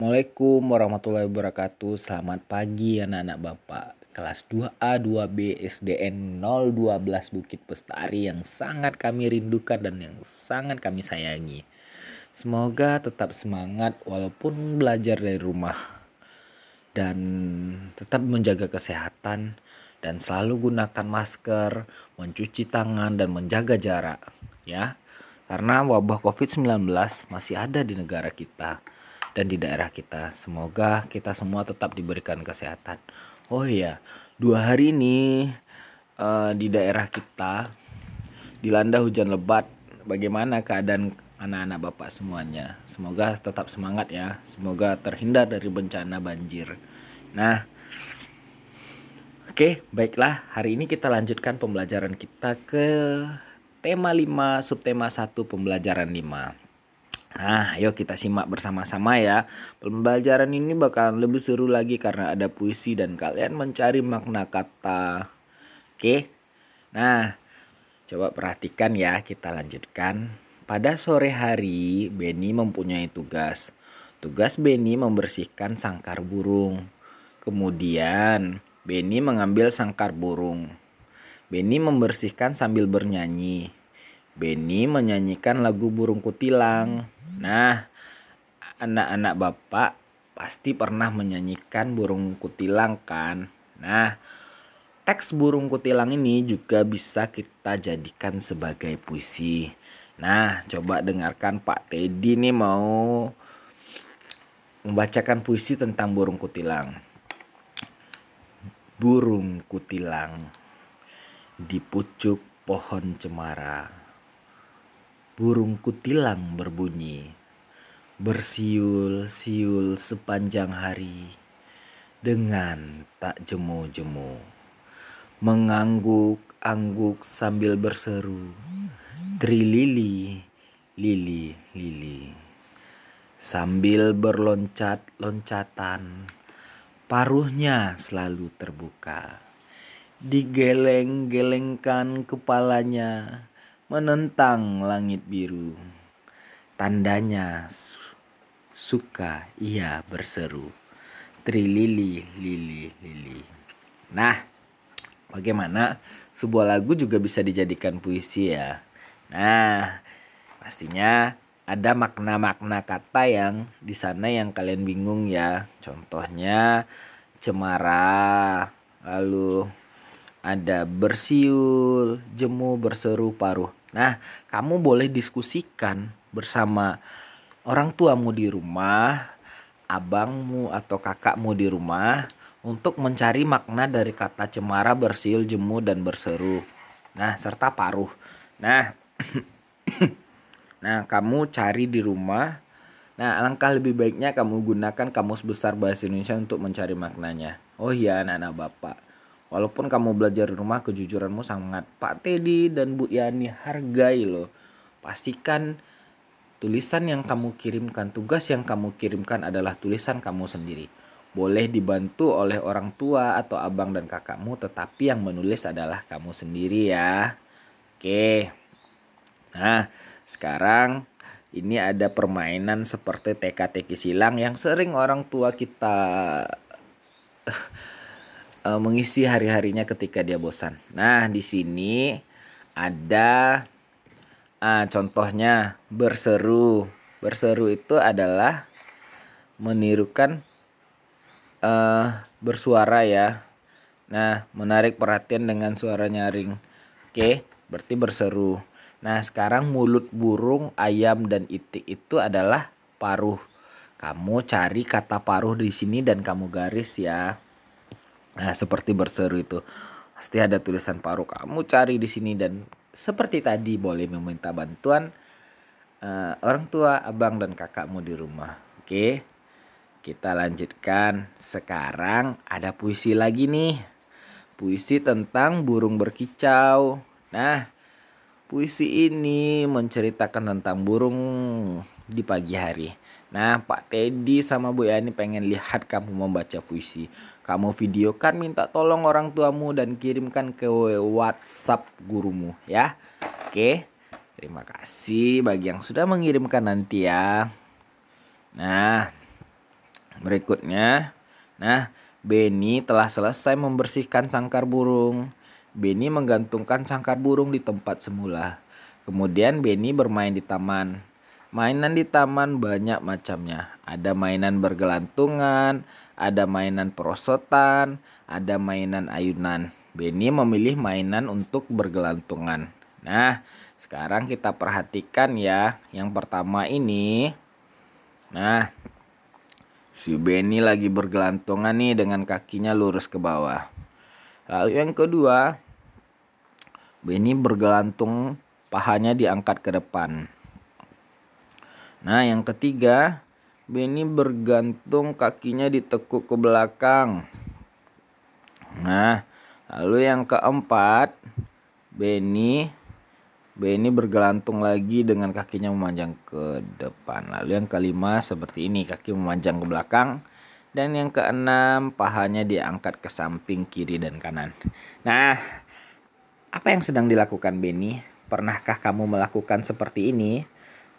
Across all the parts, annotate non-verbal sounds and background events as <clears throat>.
Assalamualaikum warahmatullahi wabarakatuh. Selamat pagi anak-anak Bapak. Kelas 2A 2B SDN 012 Bukit Pestari yang sangat kami rindukan dan yang sangat kami sayangi. Semoga tetap semangat walaupun belajar dari rumah dan tetap menjaga kesehatan dan selalu gunakan masker, mencuci tangan dan menjaga jarak ya. Karena wabah Covid-19 masih ada di negara kita dan di daerah kita. Semoga kita semua tetap diberikan kesehatan. Oh iya, dua hari ini uh, di daerah kita dilanda hujan lebat. Bagaimana keadaan anak-anak bapak semuanya. Semoga tetap semangat ya. Semoga terhindar dari bencana banjir. Nah, oke, okay, baiklah. Hari ini kita lanjutkan pembelajaran kita ke tema 5, subtema 1, pembelajaran 5. Nah, ayo kita simak bersama-sama ya. Pembelajaran ini bakalan lebih seru lagi karena ada puisi dan kalian mencari makna kata. Oke. Nah, coba perhatikan ya, kita lanjutkan. Pada sore hari, Benny mempunyai tugas. Tugas Benny membersihkan sangkar burung. Kemudian, Benny mengambil sangkar burung. Benny membersihkan sambil bernyanyi. Benny menyanyikan lagu burung kutilang. Nah, anak-anak bapak pasti pernah menyanyikan burung kutilang kan? Nah, teks burung kutilang ini juga bisa kita jadikan sebagai puisi. Nah, coba dengarkan Pak Teddy nih mau membacakan puisi tentang burung kutilang. Burung kutilang di pucuk pohon cemara burung kutilang berbunyi, bersiul-siul sepanjang hari dengan tak jemu-jemu, mengangguk-angguk sambil berseru, trilili, lili, lili, sambil berloncat-loncatan, paruhnya selalu terbuka digeleng-gelengkan kepalanya menentang langit biru. Tandanya suka ia berseru. Trilili, lili, lili. Nah, bagaimana sebuah lagu juga bisa dijadikan puisi ya? Nah, pastinya ada makna-makna kata yang di sana yang kalian bingung ya. Contohnya cemara, lalu ada bersiul, jemu, berseru, paruh Nah, kamu boleh diskusikan bersama orang tuamu di rumah, abangmu atau kakakmu di rumah untuk mencari makna dari kata cemara, bersiul, jemu, dan berseru. Nah, serta paruh. Nah, <clears throat> nah kamu cari di rumah. Nah, alangkah lebih baiknya kamu gunakan kamus besar bahasa Indonesia untuk mencari maknanya. Oh iya, anak-anak bapak. Walaupun kamu belajar di rumah, kejujuranmu sangat. Pak Teddy dan Bu Yani hargai loh. Pastikan tulisan yang kamu kirimkan, tugas yang kamu kirimkan adalah tulisan kamu sendiri. Boleh dibantu oleh orang tua atau abang dan kakakmu, tetapi yang menulis adalah kamu sendiri ya. Oke. Nah, sekarang ini ada permainan seperti teka-teki silang yang sering orang tua kita uh, mengisi hari-harinya ketika dia bosan. Nah, di sini ada uh, contohnya berseru. Berseru itu adalah menirukan uh, bersuara ya. Nah, menarik perhatian dengan suara nyaring. Oke, berarti berseru. Nah, sekarang mulut burung, ayam dan itik itu adalah paruh. Kamu cari kata paruh di sini dan kamu garis ya. Nah, seperti berseru itu pasti ada tulisan paruh kamu cari di sini dan seperti tadi boleh meminta bantuan uh, orang tua, abang dan kakakmu di rumah. Oke. Kita lanjutkan. Sekarang ada puisi lagi nih. Puisi tentang burung berkicau. Nah, puisi ini menceritakan tentang burung di pagi hari. Nah, Pak Teddy sama Bu Yani pengen lihat kamu membaca puisi. Kamu videokan minta tolong orang tuamu dan kirimkan ke WhatsApp gurumu ya. Oke. Terima kasih bagi yang sudah mengirimkan nanti ya. Nah, berikutnya. Nah, Benny telah selesai membersihkan sangkar burung. Benny menggantungkan sangkar burung di tempat semula. Kemudian Benny bermain di taman. Mainan di taman banyak macamnya. Ada mainan bergelantungan, ada mainan perosotan, ada mainan ayunan. beni memilih mainan untuk bergelantungan. Nah, sekarang kita perhatikan ya. Yang pertama ini. Nah, si beni lagi bergelantungan nih dengan kakinya lurus ke bawah. Lalu yang kedua, beni bergelantung pahanya diangkat ke depan. Nah, yang ketiga, Benny bergantung kakinya ditekuk ke belakang. Nah, lalu yang keempat, Benny Benny bergelantung lagi dengan kakinya memanjang ke depan. Lalu yang kelima seperti ini, kaki memanjang ke belakang. Dan yang keenam, pahanya diangkat ke samping kiri dan kanan. Nah, apa yang sedang dilakukan Benny? Pernahkah kamu melakukan seperti ini?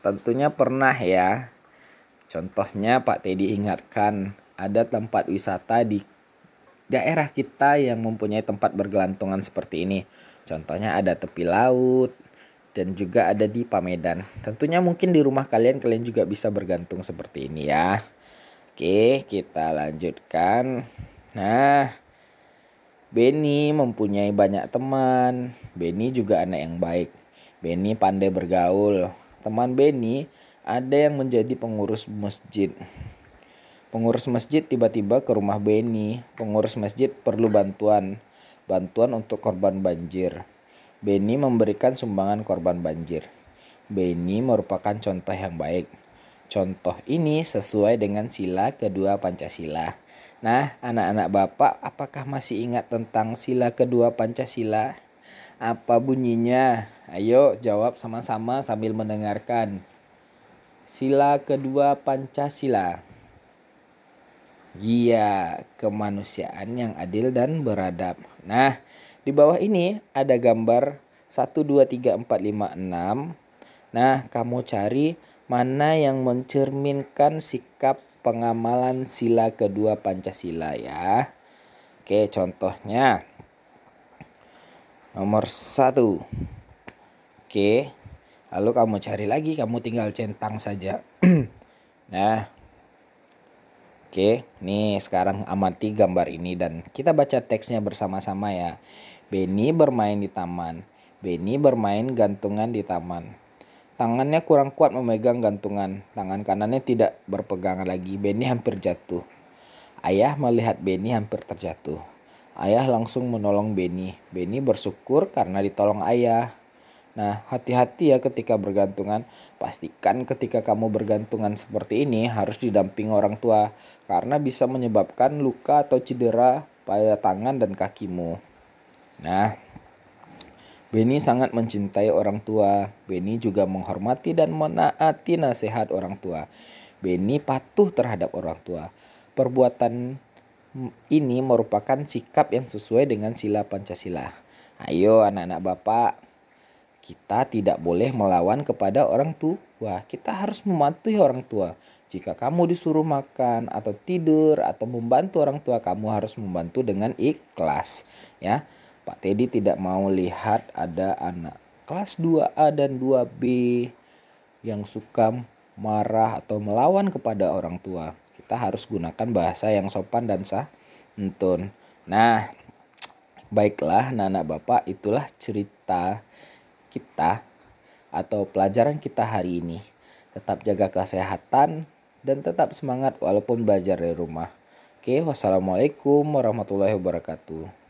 Tentunya pernah ya. Contohnya Pak Teddy ingatkan ada tempat wisata di daerah kita yang mempunyai tempat bergelantungan seperti ini. Contohnya ada tepi laut dan juga ada di Pamedan. Tentunya mungkin di rumah kalian kalian juga bisa bergantung seperti ini ya. Oke, kita lanjutkan. Nah, Benny mempunyai banyak teman. Benny juga anak yang baik. Benny pandai bergaul teman Benny ada yang menjadi pengurus masjid. Pengurus masjid tiba-tiba ke rumah Benny. Pengurus masjid perlu bantuan. Bantuan untuk korban banjir. Benny memberikan sumbangan korban banjir. Benny merupakan contoh yang baik. Contoh ini sesuai dengan sila kedua Pancasila. Nah, anak-anak Bapak, apakah masih ingat tentang sila kedua Pancasila? Apa bunyinya? Ayo jawab sama-sama sambil mendengarkan. Sila kedua Pancasila. Iya, kemanusiaan yang adil dan beradab. Nah, di bawah ini ada gambar 1 2 3 4 5 6. Nah, kamu cari mana yang mencerminkan sikap pengamalan sila kedua Pancasila ya. Oke, contohnya nomor satu oke lalu kamu cari lagi kamu tinggal centang saja <clears throat> nah oke nih sekarang amati gambar ini dan kita baca teksnya bersama-sama ya Benny bermain di taman Benny bermain gantungan di taman Tangannya kurang kuat memegang gantungan. Tangan kanannya tidak berpegangan lagi. Benny hampir jatuh. Ayah melihat Benny hampir terjatuh. Ayah langsung menolong Benny. Benny bersyukur karena ditolong ayah. Nah, hati-hati ya ketika bergantungan. Pastikan ketika kamu bergantungan seperti ini harus didamping orang tua karena bisa menyebabkan luka atau cedera pada tangan dan kakimu. Nah, Benny sangat mencintai orang tua. Benny juga menghormati dan menaati nasihat orang tua. Benny patuh terhadap orang tua. Perbuatan ini merupakan sikap yang sesuai dengan sila Pancasila. Ayo anak-anak bapak, kita tidak boleh melawan kepada orang tua. Kita harus mematuhi orang tua. Jika kamu disuruh makan atau tidur atau membantu orang tua, kamu harus membantu dengan ikhlas, ya. Pak Teddy tidak mau lihat ada anak kelas 2A dan 2B yang suka marah atau melawan kepada orang tua kita harus gunakan bahasa yang sopan dan sah entun. Nah, baiklah Nana Bapak, itulah cerita kita atau pelajaran kita hari ini. Tetap jaga kesehatan dan tetap semangat walaupun belajar dari rumah. Oke, wassalamualaikum warahmatullahi wabarakatuh.